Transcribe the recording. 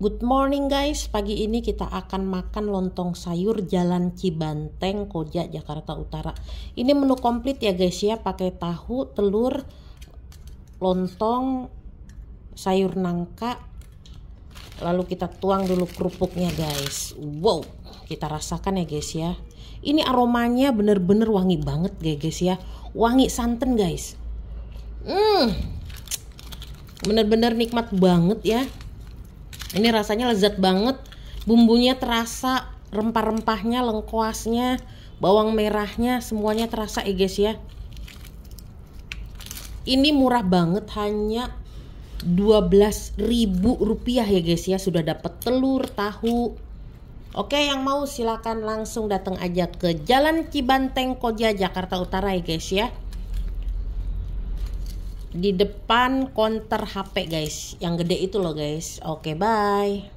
Good morning guys, pagi ini kita akan makan lontong sayur Jalan Cibanteng, Koja, Jakarta Utara. Ini menu komplit ya guys ya, pakai tahu, telur, lontong, sayur nangka, lalu kita tuang dulu kerupuknya guys. Wow, kita rasakan ya guys ya. Ini aromanya bener-bener wangi banget guys ya, wangi santan guys. Hmm, bener-bener nikmat banget ya ini rasanya lezat banget bumbunya terasa rempah-rempahnya lengkuasnya bawang merahnya semuanya terasa ya guys ya ini murah banget hanya ribu rupiah ya guys ya sudah dapat telur tahu Oke yang mau silakan langsung datang aja ke Jalan Cibanteng Koja Jakarta Utara ya guys ya di depan konter HP guys yang gede itu loh guys oke okay, bye